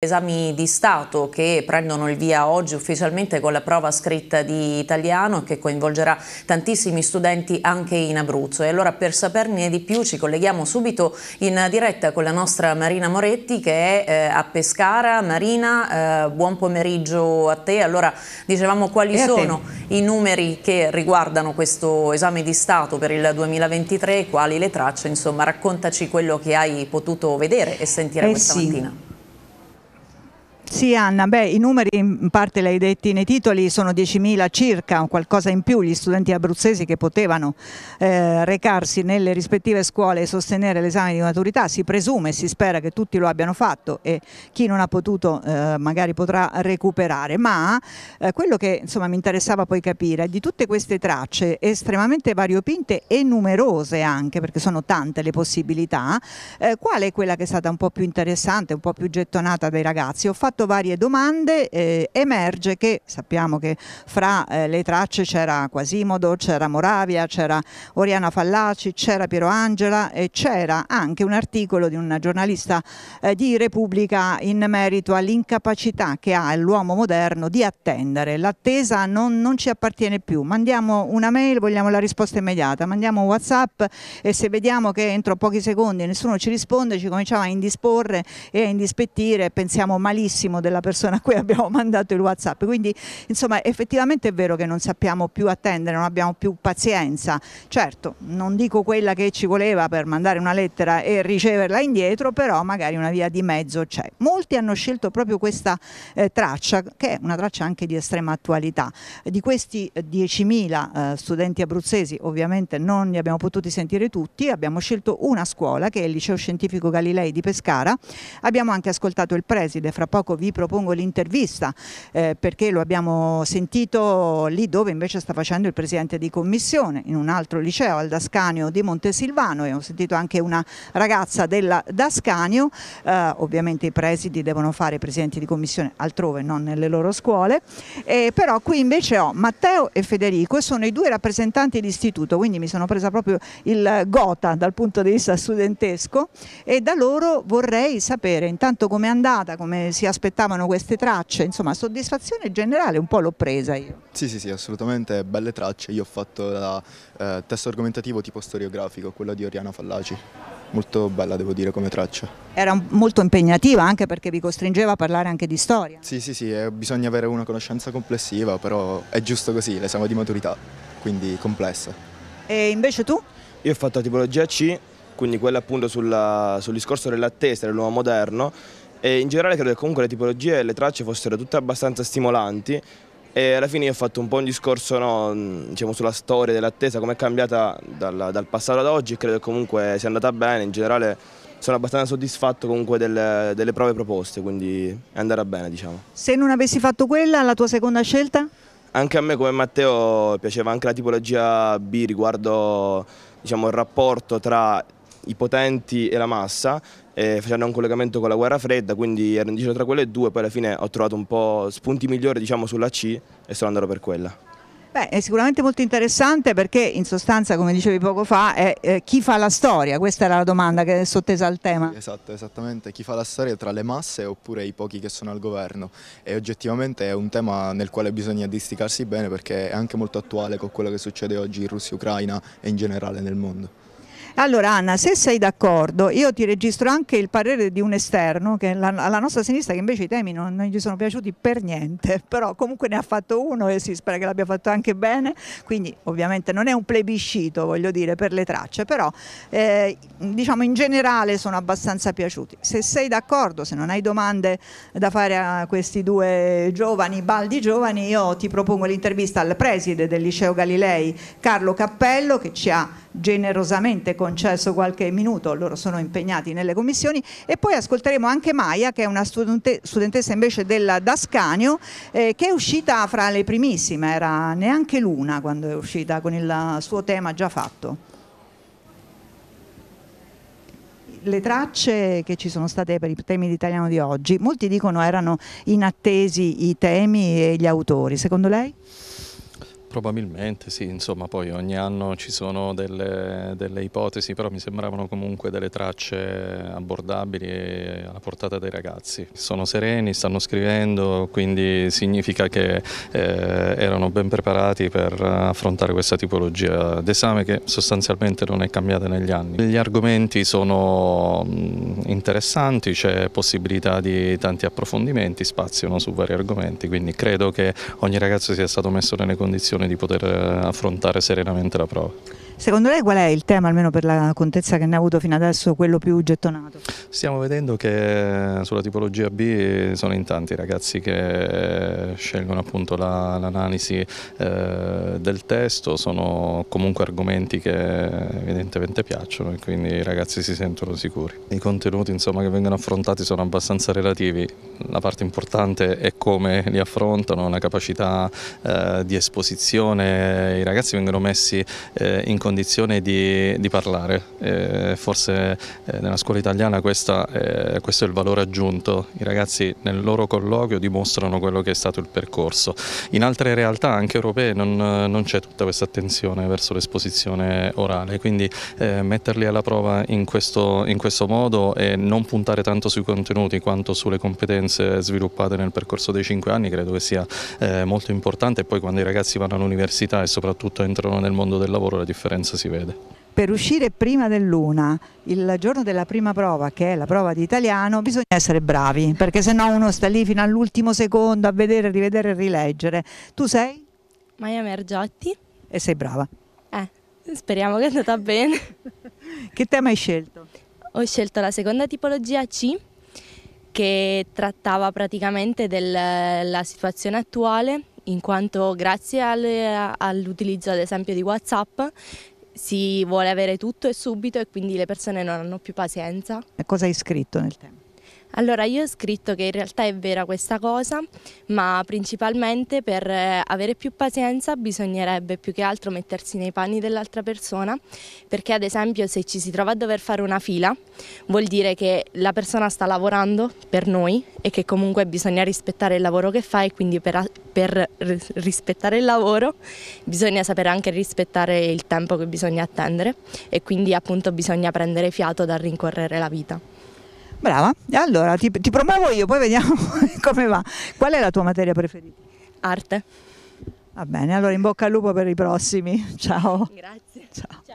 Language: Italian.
Esami di Stato che prendono il via oggi ufficialmente con la prova scritta di italiano che coinvolgerà tantissimi studenti anche in Abruzzo. E allora per saperne di più ci colleghiamo subito in diretta con la nostra Marina Moretti che è eh, a Pescara. Marina, eh, buon pomeriggio a te. Allora dicevamo quali e sono i numeri che riguardano questo esame di Stato per il 2023, quali le tracce, insomma raccontaci quello che hai potuto vedere e sentire eh questa sì. mattina. Sì Anna, beh, i numeri in parte l'hai detti nei titoli sono 10.000 circa, qualcosa in più gli studenti abruzzesi che potevano eh, recarsi nelle rispettive scuole e sostenere l'esame di maturità, si presume, e si spera che tutti lo abbiano fatto e chi non ha potuto eh, magari potrà recuperare, ma eh, quello che insomma, mi interessava poi capire è di tutte queste tracce estremamente variopinte e numerose anche perché sono tante le possibilità, eh, qual è quella che è stata un po' più interessante, un po' più gettonata dai ragazzi? Ho fatto fatto varie domande eh, emerge che sappiamo che fra eh, le tracce c'era Quasimodo, c'era Moravia, c'era Oriana Fallaci, c'era Piero Angela e c'era anche un articolo di una giornalista eh, di Repubblica in merito all'incapacità che ha l'uomo moderno di attendere. L'attesa non, non, ci appartiene più. Mandiamo una mail, vogliamo la risposta immediata, mandiamo un WhatsApp e se vediamo che entro pochi secondi nessuno ci risponde ci cominciamo a indisporre e a indispettire, pensiamo malissimo intimo della persona a cui abbiamo mandato il WhatsApp. Quindi, insomma, effettivamente è vero che non sappiamo più attendere, non abbiamo più pazienza. Certo, non dico quella che ci voleva per mandare una lettera e riceverla indietro, però magari una via di mezzo c'è. Molti hanno scelto proprio questa eh, traccia, che è una traccia anche di estrema attualità. Di questi 10.000 eh, eh, studenti abruzzesi, ovviamente non li abbiamo potuti sentire tutti, abbiamo scelto una scuola che è il Liceo Scientifico Galilei di Pescara. Abbiamo anche ascoltato il preside, fra poco vi propongo l'intervista eh, perché lo abbiamo sentito lì dove invece sta facendo il presidente di commissione, in un altro liceo, al Dascanio di Montesilvano e ho sentito anche una ragazza del Dascanio, eh, ovviamente i presidi devono fare i presidenti di commissione altrove, non nelle loro scuole, eh, però qui invece ho Matteo e Federico e sono i due rappresentanti di istituto, quindi mi sono presa proprio il gota dal punto di vista studentesco e da loro vorrei sapere intanto com'è andata, come si aspetta aspettavano queste tracce, insomma soddisfazione generale un po' l'ho presa io. Sì sì sì assolutamente belle tracce, io ho fatto la, eh, testo argomentativo tipo storiografico, quello di Oriana Fallaci, molto bella devo dire come traccia. Era molto impegnativa anche perché vi costringeva a parlare anche di storia. Sì sì sì, eh, bisogna avere una conoscenza complessiva però è giusto così, l'esame di maturità, quindi complessa. E invece tu? Io ho fatto la tipologia C, quindi quella appunto sulla, sul discorso dell'attesa dell'uomo moderno e in generale credo che comunque le tipologie e le tracce fossero tutte abbastanza stimolanti e alla fine io ho fatto un po' un discorso no, mm, diciamo, sulla storia dell'attesa, come è cambiata dal, dal, passato ad oggi e credo che comunque sia andata bene, in generale sono abbastanza soddisfatto comunque delle, delle prove proposte, quindi è andata bene diciamo. Se non avessi fatto quella, la tua seconda scelta? Anche a me come Matteo piaceva anche la tipologia B riguardo diciamo, il rapporto tra i potenti e la massa, eh, facendo un collegamento con la guerra fredda, quindi ero indeciso tra quelle due, poi alla fine ho trovato un po' spunti migliori diciamo, sulla C e sono andato per quella. Beh, è sicuramente molto interessante perché in sostanza, come dicevi poco fa, è eh, chi fa la storia, questa era la domanda che è sottesa al tema. Esatto, esattamente, chi fa la storia tra le masse oppure i pochi che sono al governo e oggettivamente è un tema nel quale bisogna disticarsi bene perché è anche molto attuale con quello che succede oggi in Russia, Ucraina e in generale nel mondo. Allora Anna, se sei d'accordo, io ti registro anche il parere di un esterno, che la, alla nostra sinistra, che invece i temi non, non, gli sono piaciuti per niente, però comunque ne ha fatto uno e si spera che l'abbia fatto anche bene, quindi ovviamente non è un plebiscito, voglio dire, per le tracce, però eh, diciamo in generale sono abbastanza piaciuti. Se sei d'accordo, se non hai domande da fare a questi due giovani, baldi giovani, io ti propongo l'intervista al preside del Liceo Galilei, Carlo Cappello, che ci ha generosamente conosciuto concesso qualche minuto, loro sono impegnati nelle commissioni e poi ascolteremo anche Maia che è una studentessa invece della Dascanio eh, che è uscita fra le primissime, era neanche l'una quando è uscita con il suo tema già fatto. le tracce che ci sono state per i temi di italiano di oggi, molti dicono erano inattesi i temi e gli autori, secondo lei? Probabilmente sì, insomma poi ogni anno ci sono delle, delle ipotesi, però mi sembravano comunque delle tracce abbordabili e alla portata dei ragazzi. Sono sereni, stanno scrivendo, quindi significa che eh, erano ben preparati per affrontare questa tipologia d'esame che sostanzialmente non è cambiata negli anni. Gli argomenti sono interessanti, c'è possibilità di tanti approfondimenti, spaziano su vari argomenti, quindi credo che ogni ragazzo sia stato messo nelle condizioni di poter eh, affrontare serenamente la prova. Secondo lei qual è il tema, almeno per la contezza che ne ha avuto fino adesso, quello più gettonato? Stiamo vedendo che eh, sulla tipologia B sono in tanti i ragazzi che eh, scelgono appunto l'analisi eh, del testo, sono comunque argomenti che eh, evidentemente piacciono e quindi i ragazzi si sentono sicuri. I contenuti insomma, che vengono affrontati sono abbastanza relativi, la parte importante è come li affrontano, la capacità eh, di esposizione, i ragazzi vengono messi eh, in contatto condizione di, di parlare. Eh, forse eh, nella scuola italiana questa, eh, questo è il valore aggiunto. I ragazzi nel loro colloquio dimostrano quello che è stato il percorso. In altre realtà, anche europee, non, non c'è tutta questa attenzione verso l'esposizione orale, quindi eh, metterli alla prova in questo, in questo modo e non puntare tanto sui contenuti quanto sulle competenze sviluppate nel percorso dei cinque anni credo che sia eh, molto importante e poi quando i ragazzi vanno all'università e soprattutto entrano nel mondo del lavoro la differenza differenza si vede per uscire prima dell'una, il giorno della prima prova, che è la prova di italiano, bisogna essere bravi, perché se no uno sta lì fino all'ultimo secondo a vedere, rivedere e rileggere. Tu sei? Maia Mergiotti. E sei brava? Eh, speriamo che è andata bene. che tema hai scelto? Ho scelto la seconda tipologia C, che trattava praticamente della situazione attuale in quanto grazie all'utilizzo ad esempio di Whatsapp si vuole avere tutto e subito e quindi le persone non hanno più pazienza. E cosa hai scritto nel tempo? Allora io ho scritto che in realtà è vera questa cosa, ma principalmente per eh, avere più pazienza bisognerebbe più che altro mettersi nei panni dell'altra persona, perché ad esempio se ci si trova a dover fare una fila vuol dire che la persona sta lavorando per noi e che comunque bisogna rispettare il lavoro che fa e quindi per, per rispettare il lavoro bisogna sapere anche rispettare il tempo che bisogna attendere e quindi appunto bisogna prendere fiato dal rincorrere la vita. Brava, allora ti, ti promuovo io, poi vediamo come va. Qual è la tua materia preferita? Arte. Va bene, allora in bocca al lupo per i prossimi. Ciao. Grazie. Ciao.